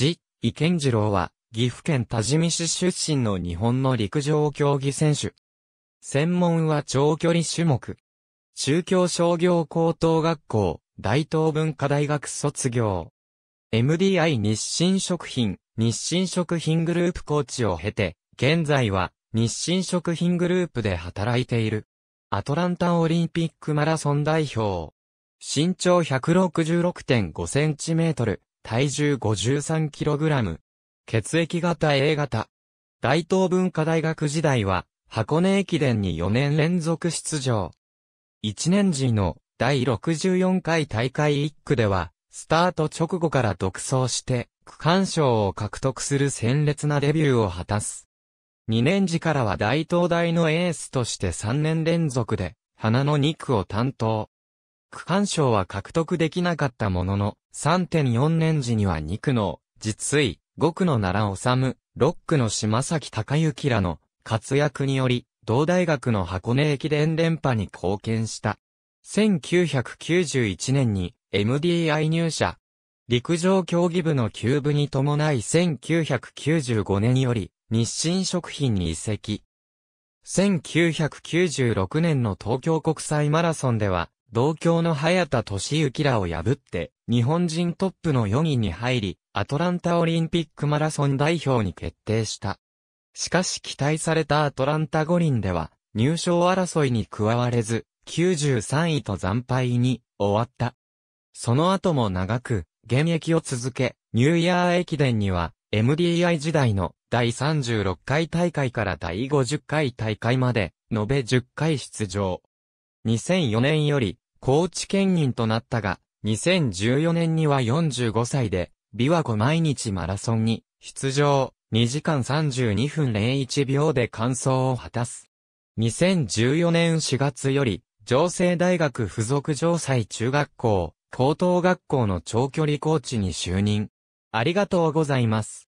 父、伊健次郎は、岐阜県多治見市出身の日本の陸上競技選手。専門は長距離種目。中京商業高等学校、大東文化大学卒業。MDI 日清食品、日清食品グループコーチを経て、現在は日清食品グループで働いている。アトランタオリンピックマラソン代表。身長166.5センチメートル、体重 53kg。血液型 A 型。大東文化大学時代は、箱根駅伝に4年連続出場。1年時の第64回大会1区では、スタート直後から独走して、区間賞を獲得する鮮烈なデビューを果たす。2年時からは大東大のエースとして3年連続で、花の2区を担当。区間賞は獲得できなかったものの、3.4年時には2区の、実位、5区の奈良治、6区の島崎隆之らの活躍により、同大学の箱根駅伝連覇に貢献した。1991年に MDI 入社。陸上競技部の休部に伴い1995年より日清食品に移籍。1996年の東京国際マラソンでは同郷の早田俊幸らを破って、日本人トップの4位に入り、アトランタオリンピックマラソン代表に決定した。しかし期待されたアトランタ五輪では、入賞争いに加われず、93位と惨敗に終わった。その後も長く、現役を続け、ニューイヤー駅伝には、MDI 時代の第36回大会から第50回大会まで、延べ10回出場。2004年より、高知県民となったが、2014年には45歳で、琵琶湖毎日マラソンに出場、2時間32分01秒で完走を果たす。2014年4月より、城西大学附属城西中学校、高等学校の長距離コーチに就任。ありがとうございます。